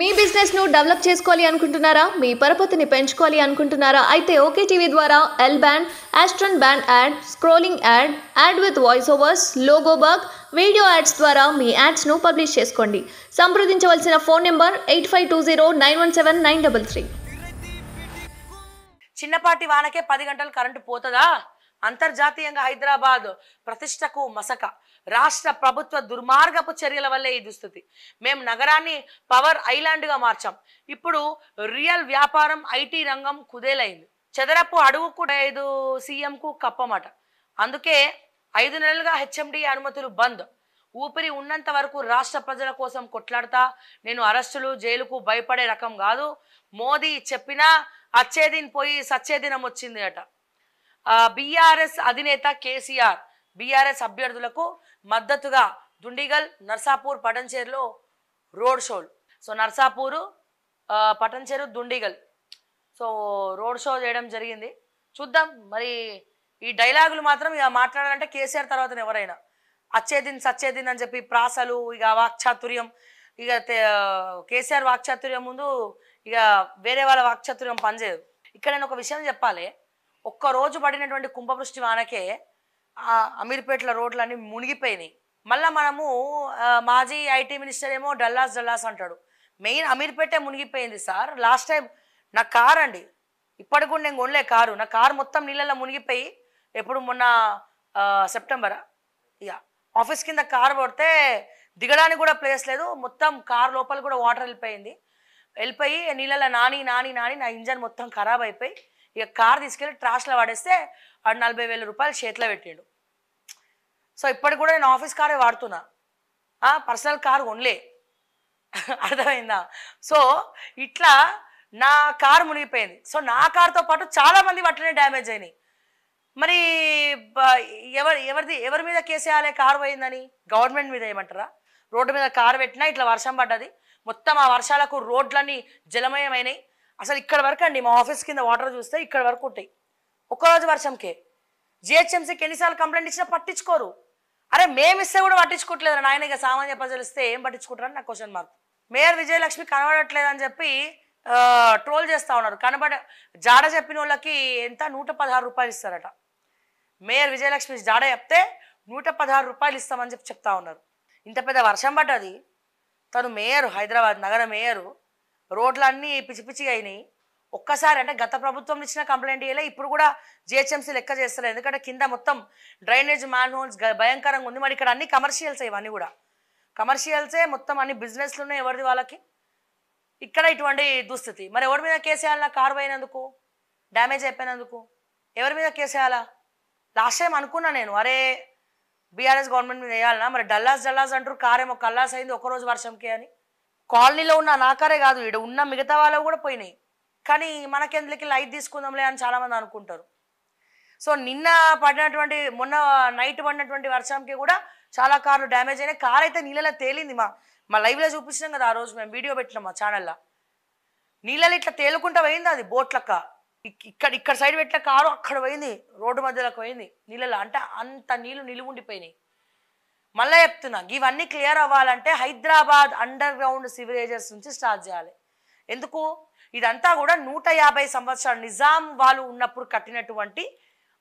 మీ బిజినెస్ను డెవలప్ చేసుకోవాలి అనుకుంటున్నారా మీ పరపతిని పెంచుకోవాలి అనుకుంటున్నారా అయితే ఓకే టీవీ ద్వారా ఎల్ బ్యాండ్ యాస్ట్రన్ band ad scrolling ad ad with voice overs logo video ads ద్వారా మీ యాడ్స్ను పబ్లిష్ చేసుకోండి సంప్రదించవలసిన phone number eight five two zero nine one seven nine double three చిన్నపాటి వానకే పది గంటలు కరెంటు పోతుందా అంతర్జాతీయంగా హైదరాబాద్ ప్రతిష్టకు మసక రాష్ట్ర ప్రభుత్వ దుర్మార్గపు చర్యల వల్లే ఈ దుస్థితి మేము నగరాన్ని పవర్ ఐలాండ్గా మార్చాం ఇప్పుడు రియల్ వ్యాపారం ఐటీ రంగం కుదేలైంది చెదరపు అడుగు కూడా ఐదు సీఎంకు కప్పమాట అందుకే ఐదు నెలలుగా హెచ్ఎండి అనుమతులు బంద్ ఊపిరి ఉన్నంత వరకు రాష్ట్ర ప్రజల కోసం కొట్లాడతా నేను అరెస్టులు జైలుకు భయపడే రకం కాదు మోదీ చెప్పినా అచ్చేదిన్ పోయి సచ్చేదినం వచ్చింది అట బీఆర్ఎస్ అధినేత కేసీఆర్ బీఆర్ఎస్ అభ్యర్థులకు మద్దతుగా దుండిగల్ నర్సాపూర్ పటన్చేరులో రోడ్ షోలు so Narsapur Patancheru Dundigal so road show చేయడం జరిగింది చూద్దాం మరి ఈ డైలాగులు మాత్రం ఇక మాట్లాడాలంటే కేసీఆర్ తర్వాత ఎవరైనా అచ్చేదిన్ సచ్చేదిన్ అని చెప్పి ప్రాసలు ఇక వాక్చాతుర్యం ఇక కేసీఆర్ వాక్చాతుర్యం ముందు ఇక వేరే వాళ్ళ వాక్చాతుర్యం పనిచేయదు ఇక్కడ నేను ఒక విషయం చెప్పాలి ఒక్క రోజు పడినటువంటి కుంభవృష్టి వానకే అమీర్పేటల రోడ్లన్నీ మునిగిపోయినాయి మళ్ళా మనము మాజీ ఐటీ మినిస్టర్ ఏమో డల్లాస్ డల్లాస్ అంటాడు మెయిన్ అమీర్పేటే మునిగిపోయింది సార్ లాస్ట్ టైం నా కార్ అండి ఇప్పటికి కూడా నేను కొనలే కారు నా కారు మొత్తం నీళ్ళల్లో మునిగిపోయి ఎప్పుడు మొన్న సెప్టెంబరా ఇక ఆఫీస్ కింద కారు పడితే దిగడానికి కూడా ప్లేస్ లేదు మొత్తం కారు లోపల కూడా వాటర్ వెళ్ళిపోయింది వెళ్ళిపోయి నీళ్ళలో నాని నాని నాని నా ఇంజన్ మొత్తం ఖరాబ్ అయిపోయి ఇక కార్ తీసుకెళ్ళి ట్రాష్లో వాడేస్తే వాడు నలభై వేల రూపాయలు చేతిలో పెట్టాడు సో ఇప్పటికి కూడా నేను ఆఫీస్ కారే వాడుతున్నా పర్సనల్ కార్ ఉండలే అర్థమైందా సో ఇట్లా నా కారు మునిగిపోయింది సో నా కారుతో పాటు చాలామంది వాటినే డ్యామేజ్ అయినాయి మరి ఎవరి ఎవరిది ఎవరి మీద కేసు వేయాలి కారు పోయిందని గవర్నమెంట్ మీద ఏమంటారా రోడ్డు మీద కారు పెట్టినా ఇట్లా వర్షం పడ్డది మొత్తం ఆ వర్షాలకు రోడ్లన్నీ జలమయమైనాయి అసలు ఇక్కడ వరకు అండి మా ఆఫీస్ కింద వాటర్ చూస్తే ఇక్కడ వరకు ఉంటాయి ఒక్కరోజు వర్షంకే జిహెచ్ఎంసీకి ఎన్నిసార్లు కంప్లైంట్ ఇచ్చినా పట్టించుకోరు అరే మేము ఇస్తే కూడా పట్టించుకోవట్లేదు నాయన ఇక సామాన్య ప్రజలు ఇస్తే ఏం పట్టించుకుంటారని నా క్వశ్చన్ మార్క్ మేయర్ విజయలక్ష్మి కనబడట్లేదు అని చెప్పి ట్రోల్ చేస్తూ ఉన్నారు కనబడ జాడ చెప్పిన వాళ్ళకి ఎంత నూట పదహారు రూపాయలు ఇస్తారట మేయర్ విజయలక్ష్మి జాడ చెప్తే నూట పదహారు రూపాయలు ఇస్తామని చెప్పి చెప్తా ఉన్నారు ఇంత పెద్ద వర్షం పడ్డది తను మేయరు హైదరాబాద్ నగర మేయరు రోడ్లన్నీ పిచ్చి పిచ్చి అయినాయి ఒక్కసారి అంటే గత ప్రభుత్వం ఇచ్చిన కంప్లైంట్ ఇవ్వలే ఇప్పుడు కూడా జిహెచ్ఎంసీ లెక్క చేస్తారు ఎందుకంటే కింద మొత్తం డ్రైనేజ్ మాన్హోల్స్ భయంకరంగా ఉంది మరి ఇక్కడ అన్ని కమర్షియల్స్ ఇవన్నీ కూడా కమర్షియల్సే మొత్తం అన్ని బిజినెస్లు ఉన్నాయి ఎవరిది వాళ్ళకి ఇక్కడ ఇటువంటి దుస్థితి మరి ఎవరి మీద కేసేయాలన్నా కారు పోయినందుకు డ్యామేజ్ అయిపోయినందుకు ఎవరి మీద కేసేయాలా లాస్ట్ టైం అనుకున్నా నేను అరే బీఆర్ఎస్ గవర్నమెంట్ మీద వేయాలన్నా మరి డల్లాస్ డల్లాస్ అంటారు కారేమో కల్లాస్ అయింది ఒకరోజు వర్షంకే అని కాలనీలో ఉన్న నాకారే కాదు ఇక్కడ ఉన్న మిగతా వాళ్ళు కూడా పోయినాయి కానీ మనకెందులకి లైట్ తీసుకుందాంలే అని చాలామంది అనుకుంటారు సో నిన్న పడినటువంటి మొన్న నైట్ పడినటువంటి వర్షంకి కూడా చాలా కార్లు డ్యామేజ్ అయినాయి కార్ అయితే నీళ్ళలో తేలింది మా మా లైవ్లో చూపించినాం కదా ఆ రోజు మేము వీడియో పెట్టినాం మా ఛానల్లో నీళ్ళలో ఇట్లా తేలుకుంటా పోయింది అది బోట్లక్క ఇక్కడ ఇక్కడ సైడ్ పెట్టిన కారు అక్కడ పోయింది రోడ్డు మధ్యలోకి పోయింది నీళ్ళలో అంటే అంత నీళ్ళు నిలువుండిపోయినాయి మళ్ళీ చెప్తున్నా ఇవన్నీ క్లియర్ అవ్వాలంటే హైదరాబాద్ అండర్ గ్రౌండ్ సివరేజెస్ నుంచి స్టార్ట్ చేయాలి ఎందుకు ఇదంతా కూడా నూట యాభై సంవత్సరాలు నిజాం వాళ్ళు ఉన్నప్పుడు కట్టినటువంటి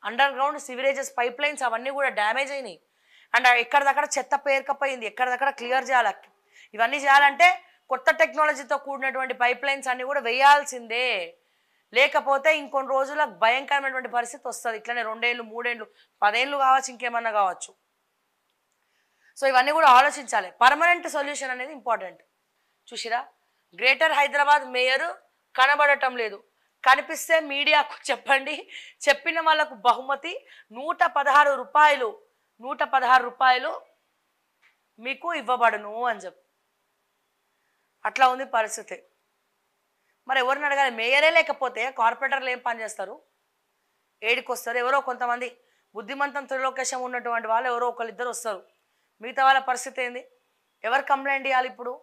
underground sewerages pipe lines అవన్నీ కూడా డ్యామేజ్ అయినాయి అండ్ ఎక్కడిదక్కడ చెత్త పేర్కపోయింది ఎక్కడిదక్కడ క్లియర్ చేయాలి ఇవన్నీ చేయాలంటే కొత్త టెక్నాలజీతో కూడినటువంటి పైప్ లైన్స్ అన్నీ కూడా వేయాల్సిందే లేకపోతే ఇంకొన్ని రోజులకు భయంకరమైనటువంటి పరిస్థితి వస్తుంది ఇట్లనే రెండేళ్ళు మూడేళ్ళు పదేళ్ళు కావచ్చు ఇంకేమన్నా కావచ్చు సో ఇవన్నీ కూడా ఆలోచించాలి పర్మనెంట్ సొల్యూషన్ అనేది ఇంపార్టెంట్ చూసిరా గ్రేటర్ హైదరాబాద్ మేయర్ కనబడటం లేదు కనిపిస్తే మీడియాకు చెప్పండి చెప్పిన వాళ్ళకు బహుమతి నూట పదహారు రూపాయలు నూట పదహారు రూపాయలు మీకు ఇవ్వబడను అని చెప్పి అట్లా ఉంది పరిస్థితి మరి ఎవరిని అడగాలి మేయరే లేకపోతే కార్పొరేటర్లు ఏం పని చేస్తారు ఏడికి వస్తారు ఎవరో కొంతమంది బుద్ధిమంతం త్రిలోకేశం ఉన్నటువంటి వాళ్ళు ఎవరో ఒకళ్ళిద్దరు వస్తారు మిగతా వాళ్ళ పరిస్థితి ఏంది ఎవరు కంప్లైంట్ ఇవ్వాలి ఇప్పుడు